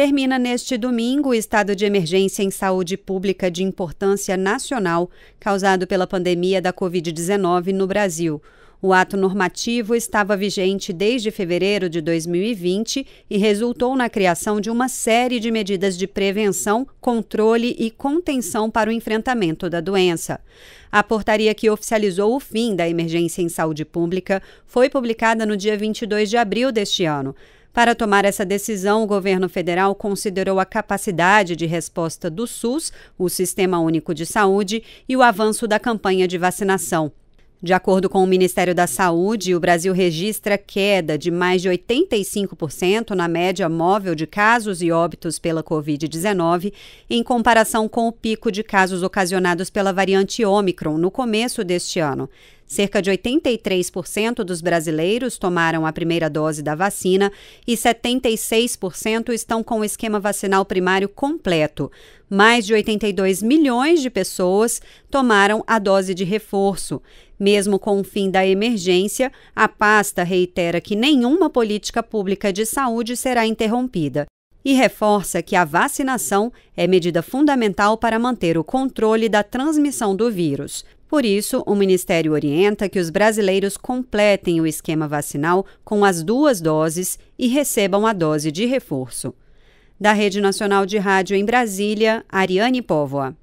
Termina neste domingo o estado de emergência em saúde pública de importância nacional causado pela pandemia da Covid-19 no Brasil. O ato normativo estava vigente desde fevereiro de 2020 e resultou na criação de uma série de medidas de prevenção, controle e contenção para o enfrentamento da doença. A portaria que oficializou o fim da emergência em saúde pública foi publicada no dia 22 de abril deste ano. Para tomar essa decisão, o governo federal considerou a capacidade de resposta do SUS, o Sistema Único de Saúde, e o avanço da campanha de vacinação. De acordo com o Ministério da Saúde, o Brasil registra queda de mais de 85% na média móvel de casos e óbitos pela Covid-19, em comparação com o pico de casos ocasionados pela variante Ômicron no começo deste ano. Cerca de 83% dos brasileiros tomaram a primeira dose da vacina e 76% estão com o esquema vacinal primário completo. Mais de 82 milhões de pessoas tomaram a dose de reforço. Mesmo com o fim da emergência, a pasta reitera que nenhuma política pública de saúde será interrompida e reforça que a vacinação é medida fundamental para manter o controle da transmissão do vírus. Por isso, o Ministério orienta que os brasileiros completem o esquema vacinal com as duas doses e recebam a dose de reforço. Da Rede Nacional de Rádio em Brasília, Ariane Póvoa.